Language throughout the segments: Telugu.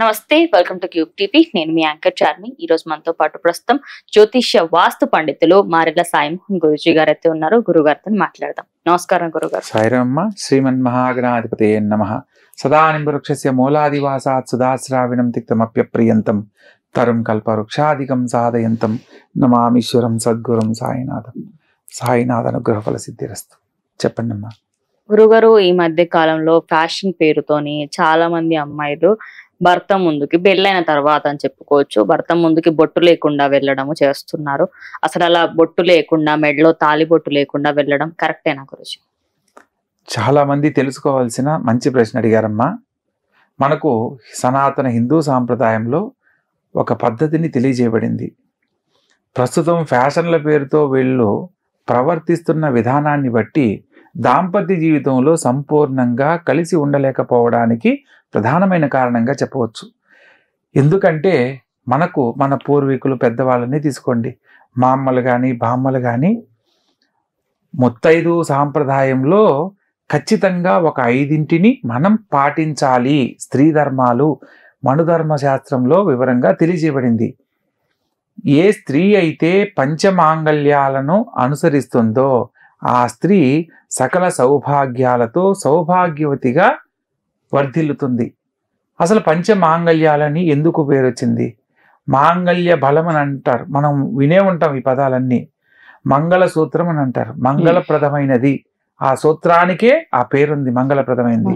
నమస్తే వెల్కమ్ టు క్యూబ్ టీవీ నేను మీ యాంకర్ చార్మి ఈ రోజు మనతో పాటు ప్రస్తుతం జ్యోతిష్య వాస్తు పండితులు మారెల్ల సాయిమోహన్ గురుజీ గారు అయితే ఉన్నారు గురువు గారితో మాట్లాడదాం నమస్కారం గురుగారు సాయిరమ్మ శ్రీమన్ మహాగణాధిపతి నమ సదానింబవృక్షస్య మూలాదివాసాత్ సుధాశ్రావిణం తిక్తమప్యప్రియంతం తరుం వృక్షాధికం సాధయంతం నమామీశ్వరం సద్గురం సాయినాథం సాయినాథ అనుగ్రహ ఫల సిద్ధిరస్తు చెప్పండి అమ్మా గురుగారు ఈ మధ్య కాలంలో ఫ్యాషన్ పేరుతోని చాలా మంది అమ్మాయిలు భర్త ముందుకి పెళ్ళైన తర్వాత అని చెప్పుకోవచ్చు భర్త ముందుకి బొట్టు లేకుండా వెళ్ళడము చేస్తున్నారు అసలు అలా బొట్టు లేకుండా మెడలో తాలి బొట్టు లేకుండా వెళ్ళడం కరెక్టేనా గురుజీ చాలా మంది తెలుసుకోవాల్సిన మంచి ప్రశ్న అడిగారమ్మా మనకు సనాతన హిందూ సాంప్రదాయంలో ఒక పద్ధతిని తెలియజేయబడింది ప్రస్తుతం ఫ్యాషన్ల పేరుతో వీళ్ళు ప్రవర్తిస్తున్న విధానాన్ని బట్టి దాంపత్య జీవితంలో సంపూర్ణంగా కలిసి ఉండలేకపోవడానికి ప్రధానమైన కారణంగా చెప్పవచ్చు ఎందుకంటే మనకు మన పూర్వీకులు పెద్దవాళ్ళని తీసుకోండి మా అమ్మలు కానీ బామ్మలు కానీ ముత్తైదు సాంప్రదాయంలో ఖచ్చితంగా ఒక ఐదింటిని మనం పాటించాలి స్త్రీ ధర్మాలు మనుధర్మ శాస్త్రంలో వివరంగా తెలియజేయబడింది ఏ స్త్రీ అయితే పంచమాంగల్యాలను అనుసరిస్తుందో ఆ స్త్రీ సకల సౌభాగ్యాలతో సౌభాగ్యవతిగా వర్ధిల్లుతుంది అసలు పంచమాంగళ్యాలని ఎందుకు పేరొచ్చింది మాంగళ్య బలం అని అంటారు మనం వినే ఉంటాం ఈ పదాలన్నీ మంగళ సూత్రం అని అంటారు మంగళప్రదమైనది ఆ సూత్రానికే ఆ పేరుంది మంగళప్రదమైనది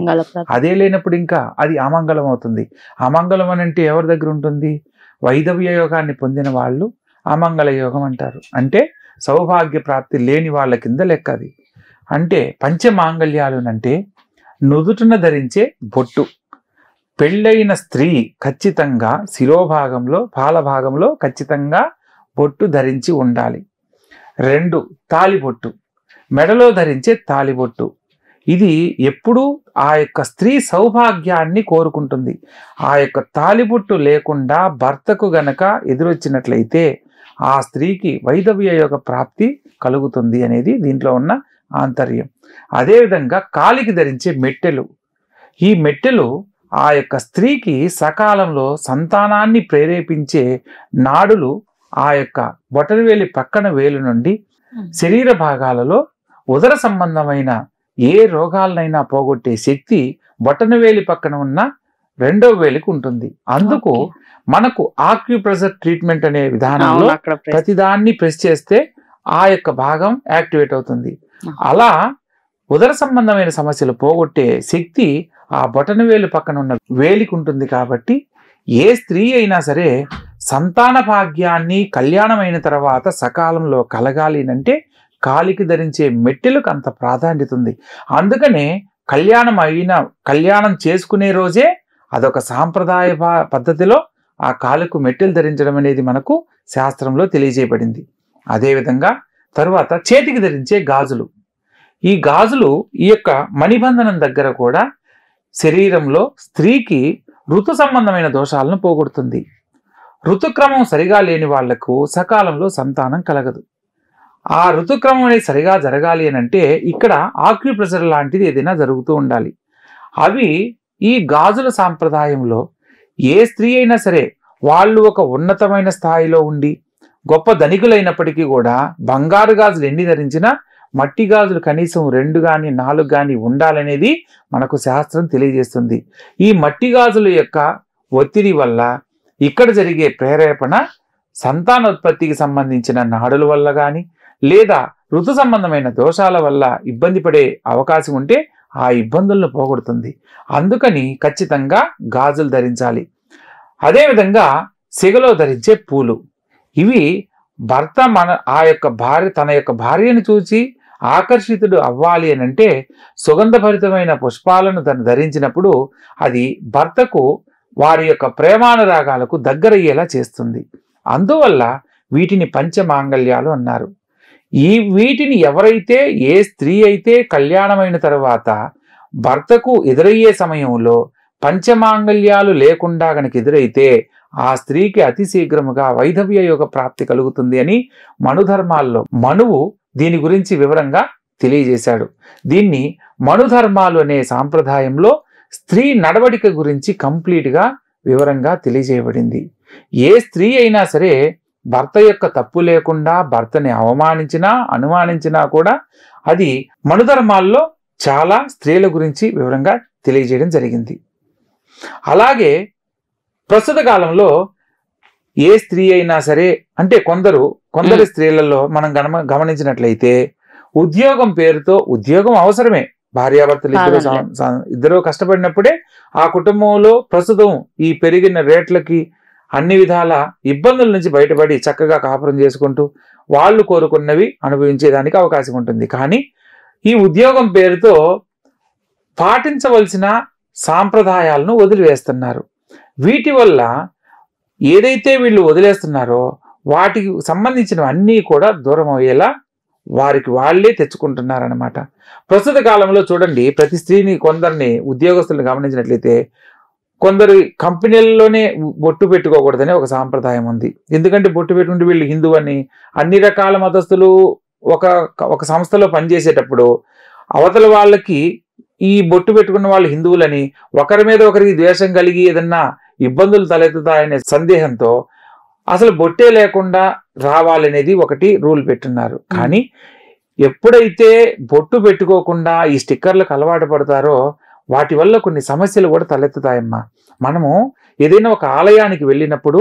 అదే లేనప్పుడు ఇంకా అది అమంగళం అవుతుంది అమంగళం అని అంటే ఎవరి దగ్గర ఉంటుంది వైదవ్య యోగాన్ని పొందిన వాళ్ళు అమంగళ యోగం అంటారు అంటే సౌభాగ్య ప్రాప్తి లేని వాళ్ళ కింద లెక్క అది అంటే పంచమాంగళ్యాలు అంటే ధరించే బొట్టు పెళ్ళైన స్త్రీ ఖచ్చితంగా శిరోభాగంలో పాలభాగంలో ఖచ్చితంగా బొట్టు ధరించి ఉండాలి రెండు తాలిబొట్టు మెడలో ధరించే తాలిబొట్టు ఇది ఎప్పుడూ ఆ యొక్క స్త్రీ సౌభాగ్యాన్ని కోరుకుంటుంది ఆ యొక్క తాలిబుట్టు లేకుండా భర్తకు గనక ఎదురొచ్చినట్లయితే ఆ స్త్రీకి వైదవ్య యొక్క ప్రాప్తి కలుగుతుంది అనేది దీంట్లో ఉన్న ఆంతర్యం అదేవిధంగా కాలికి ధరించే మెట్టెలు ఈ మెట్టెలు ఆ యొక్క స్త్రీకి సకాలంలో సంతానాన్ని ప్రేరేపించే నాడులు ఆ యొక్క వేలి పక్కన వేలు నుండి శరీర భాగాలలో ఉదర సంబంధమైన ఏ రోగాలనైనా పోగొట్టే శక్తి బొటనవేలి పక్కన ఉన్న రెండో వేలికి ఉంటుంది అందుకు మనకు ఆక్యుప్రెజర్ ట్రీట్మెంట్ అనే విధానంలో ప్రతిదాన్ని ప్రెస్ చేస్తే ఆ యొక్క భాగం యాక్టివేట్ అవుతుంది అలా ఉదర సంబంధమైన సమస్యలు పోగొట్టే శక్తి ఆ బొటన వేలు పక్కన ఉన్న వేలికి ఉంటుంది కాబట్టి ఏ స్త్రీ అయినా సరే సంతాన భాగ్యాన్ని కళ్యాణమైన తర్వాత సకాలంలో కలగాలి అంటే కాలికి ధరించే మెట్టిలకు అంత ప్రాధాన్యత ఉంది అందుకనే కళ్యాణం అయిన కళ్యాణం చేసుకునే రోజే అదొక సాంప్రదాయ పద్ధతిలో ఆ కాలుకు మెట్టెలు ధరించడం అనేది మనకు శాస్త్రంలో తెలియజేయబడింది అదేవిధంగా తరువాత చేతికి ధరించే గాజులు ఈ గాజులు ఈ యొక్క మణిబంధనం దగ్గర కూడా శరీరంలో స్త్రీకి ఋతు సంబంధమైన దోషాలను పోగొడుతుంది ఋతుక్రమం సరిగా లేని వాళ్లకు సకాలంలో సంతానం కలగదు ఆ ఋతుక్రమం అనేది సరిగా జరగాలి అని అంటే ఇక్కడ ఆక్యుప్రెషర్ లాంటిది ఏదైనా జరుగుతూ ఉండాలి అవి ఈ గాజుల సాంప్రదాయంలో ఏ స్త్రీ అయినా సరే వాళ్ళు ఒక ఉన్నతమైన స్థాయిలో ఉండి గొప్ప ధనికులైనప్పటికీ కూడా బంగారు గాజులు ఎన్ని ధరించినా మట్టి గాజులు కనీసం రెండు కానీ నాలుగు కానీ ఉండాలనేది మనకు శాస్త్రం తెలియజేస్తుంది ఈ మట్టి గాజుల యొక్క ఒత్తిడి వల్ల ఇక్కడ జరిగే ప్రేరేపణ సంతానోత్పత్తికి సంబంధించిన నాడుల వల్ల కానీ లేదా ఋతు సంబంధమైన దోషాల వల్ల ఇబ్బంది పడే అవకాశం ఉంటే ఆ ఇబ్బందులను పోగొడుతుంది అందుకని ఖచ్చితంగా గాజులు ధరించాలి అదేవిధంగా సిగలో ధరించే పూలు ఇవి భర్త మన ఆ యొక్క భార్య తన యొక్క భార్యను చూచి ఆకర్షితుడు అవ్వాలి అని అంటే సుగంధభరితమైన పుష్పాలను తను ధరించినప్పుడు అది భర్తకు వారి యొక్క ప్రేమానురాగాలకు దగ్గరయ్యేలా చేస్తుంది అందువల్ల వీటిని పంచమాంగల్యాలు అన్నారు ఈ వీటిని ఎవరైతే ఏ స్త్రీ అయితే కళ్యాణమైన తర్వాత భర్తకు ఎదురయ్యే సమయంలో పంచమాంగల్యాలు లేకుండా గనక ఎదురైతే ఆ స్త్రీకి అతి శీఘ్రముగా వైధవ్య యోగ ప్రాప్తి కలుగుతుంది అని మనుధర్మాల్లో మనువు దీని గురించి వివరంగా తెలియజేశాడు దీన్ని మనుధర్మాలు అనే సాంప్రదాయంలో స్త్రీ నడవడిక గురించి కంప్లీట్గా వివరంగా తెలియజేయబడింది ఏ స్త్రీ అయినా సరే భర్త యొక్క తప్పు లేకుండా భర్తని అవమానించినా అనుమానించినా కూడా అది మనుధర్మాల్లో చాలా స్త్రీల గురించి వివరంగా తెలియజేయడం జరిగింది అలాగే ప్రస్తుత కాలంలో ఏ స్త్రీ అయినా సరే అంటే కొందరు కొందరు స్త్రీలలో మనం గమ గమనించినట్లయితే ఉద్యోగం పేరుతో ఉద్యోగం అవసరమే భార్యాభర్తలు ఇద్దరు ఇద్దరు కష్టపడినప్పుడే ఆ కుటుంబంలో ప్రస్తుతం ఈ పెరిగిన రేట్లకి అన్ని విధాల ఇబ్బందుల నుంచి బయటపడి చక్కగా కాపురం చేసుకుంటూ వాళ్ళు కోరుకున్నవి అనుభవించేదానికి అవకాశం ఉంటుంది కానీ ఈ ఉద్యోగం పేరుతో పాటించవలసిన సాంప్రదాయాలను వదిలివేస్తున్నారు వీటి వల్ల ఏదైతే వీళ్ళు వదిలేస్తున్నారో వాటికి సంబంధించిన అన్నీ కూడా దూరం అయ్యేలా వారికి వాళ్లే తెచ్చుకుంటున్నారనమాట ప్రస్తుత కాలంలో చూడండి ప్రతి స్త్రీని కొందరిని ఉద్యోగస్తులను గమనించినట్లయితే కొందరు కంపెనీల్లోనే బొట్టు పెట్టుకోకూడదని ఒక సాంప్రదాయం ఉంది ఎందుకంటే బొట్టు పెట్టుకుంటే వీళ్ళు హిందూ అని అన్ని రకాల మతస్థులు ఒక ఒక సంస్థలో పనిచేసేటప్పుడు అవతల వాళ్ళకి ఈ బొట్టు పెట్టుకున్న వాళ్ళు హిందువులని ఒకరి మీద ఒకరికి ద్వేషం కలిగి ఏదన్నా ఇబ్బందులు తలెత్తుతాయనే సందేహంతో అసలు బొట్టే లేకుండా రావాలనేది ఒకటి రూల్ పెట్టున్నారు కానీ ఎప్పుడైతే బొట్టు పెట్టుకోకుండా ఈ స్టిక్కర్లకు అలవాటు పడతారో వాటి వల్ల కొన్ని సమస్యలు కూడా తలెత్తుతాయమ్మా మనము ఏదైనా ఒక ఆలయానికి వెళ్ళినప్పుడు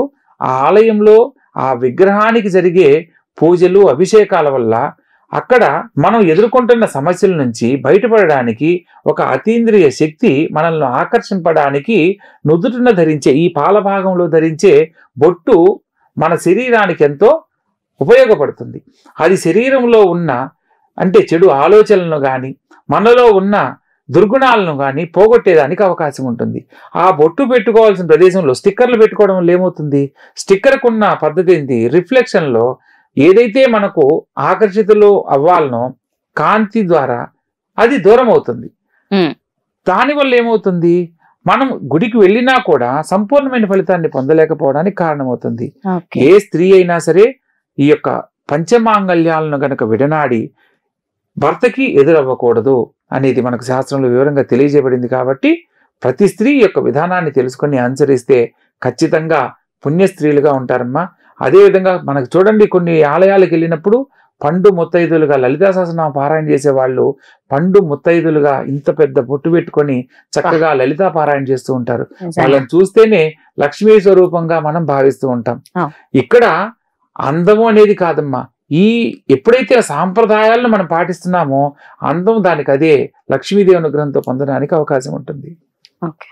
ఆ ఆలయంలో ఆ విగ్రహానికి జరిగే పూజలు అభిషేకాల వల్ల అక్కడ మనం ఎదుర్కొంటున్న సమస్యల నుంచి బయటపడడానికి ఒక అతీంద్రియ శక్తి మనల్ని ఆకర్షింపడానికి నుదుటిన ధరించే ఈ పాల భాగంలో ధరించే బొట్టు మన శరీరానికి ఎంతో ఉపయోగపడుతుంది అది శరీరంలో ఉన్న అంటే చెడు ఆలోచనలను కానీ మనలో ఉన్న దుర్గుణాలను కానీ పోగొట్టేదానికి అవకాశం ఉంటుంది ఆ బొట్టు పెట్టుకోవాల్సిన ప్రదేశంలో స్టిక్కర్లు పెట్టుకోవడం వల్ల ఏమవుతుంది స్టిక్కర్కున్న పద్ధతి ఏంటి రిఫ్లెక్షన్లో ఏదైతే మనకు ఆకర్షితులు అవ్వాలనో కాంతి ద్వారా అది దూరం అవుతుంది దానివల్ల ఏమవుతుంది మనం గుడికి వెళ్ళినా కూడా సంపూర్ణమైన ఫలితాన్ని పొందలేకపోవడానికి కారణమవుతుంది ఏ స్త్రీ అయినా సరే ఈ యొక్క పంచమాంగల్యాలను గనక విడనాడి భర్తకి ఎదురవ్వకూడదు అనేది మనకు శాస్త్రంలో వివరంగా తెలియజేయబడింది కాబట్టి ప్రతి స్త్రీ యొక్క విధానాన్ని తెలుసుకొని అనుసరిస్తే ఖచ్చితంగా పుణ్య స్త్రీలుగా ఉంటారమ్మా అదేవిధంగా మనకు చూడండి కొన్ని ఆలయాలకు వెళ్ళినప్పుడు పండు ముత్తైదులుగా లలితా సహస్రనామ పారాయణ చేసేవాళ్ళు పండు ముత్తైదులుగా ఇంత పెద్ద బొట్టు పెట్టుకొని చక్కగా లలితా పారాయణ చేస్తూ ఉంటారు వాళ్ళని చూస్తేనే లక్ష్మీ స్వరూపంగా మనం భావిస్తూ ఉంటాం ఇక్కడ అందము అనేది కాదమ్మా ఈ ఎప్పుడైతే సాంప్రదాయాలను మనం పాటిస్తున్నామో అందం దానికి అదే లక్ష్మీదేవి అనుగ్రహంతో పొందడానికి అవకాశం ఉంటుంది ఓకే